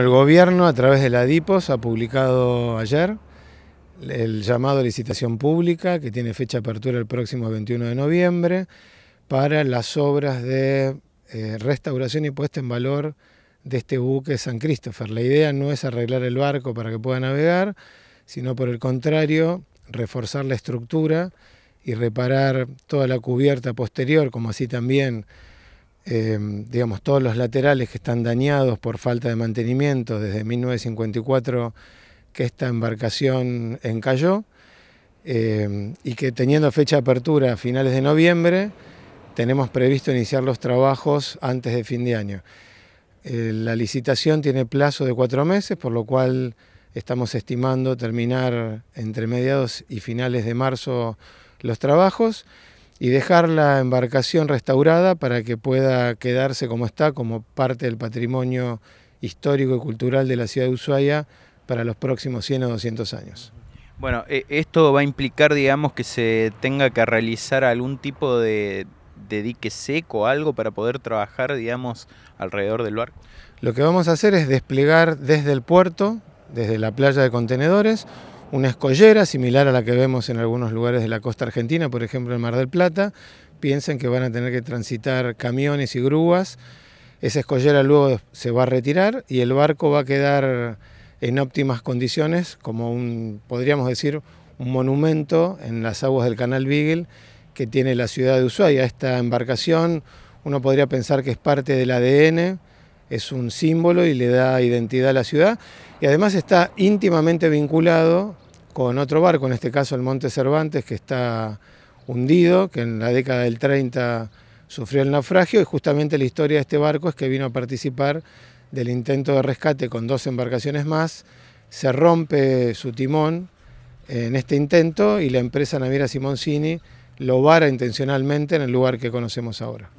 El gobierno a través de la DIPOS ha publicado ayer el llamado licitación pública que tiene fecha de apertura el próximo 21 de noviembre para las obras de eh, restauración y puesta en valor de este buque San Christopher. La idea no es arreglar el barco para que pueda navegar, sino por el contrario, reforzar la estructura y reparar toda la cubierta posterior, como así también Em, digamos, todos los laterales que están dañados por falta de mantenimiento desde 1954 que esta embarcación encalló em, y que teniendo fecha de apertura a finales de noviembre, tenemos previsto iniciar los trabajos antes de fin de año. Eh, la licitación tiene plazo de cuatro meses, por lo cual estamos estimando terminar entre mediados y finales de marzo los trabajos y dejar la embarcación restaurada para que pueda quedarse como está, como parte del patrimonio histórico y cultural de la ciudad de Ushuaia para los próximos 100 o 200 años. Bueno, e, esto va a implicar, digamos, que se tenga que realizar algún tipo de, de dique seco, algo para poder trabajar, digamos, alrededor del barco. Lo que vamos a hacer es desplegar desde el puerto, desde la playa de contenedores, una escollera similar a la que vemos en algunos lugares de la costa argentina, por ejemplo el Mar del Plata, piensan que van a tener que transitar camiones y grúas, esa escollera luego se va a retirar y el barco va a quedar en óptimas condiciones, como un, podríamos decir, un monumento en las aguas del canal Beagle que tiene la ciudad de Ushuaia. Esta embarcación uno podría pensar que es parte del ADN, es un símbolo y le da identidad a la ciudad y además está íntimamente vinculado con otro barco, en este caso el Monte Cervantes, que está hundido, que en la década del 30 sufrió el naufragio, y justamente la historia de este barco es que vino a participar del intento de rescate con dos embarcaciones más, se rompe su timón en este intento y la empresa Naviera Simoncini lo vara intencionalmente en el lugar que conocemos ahora.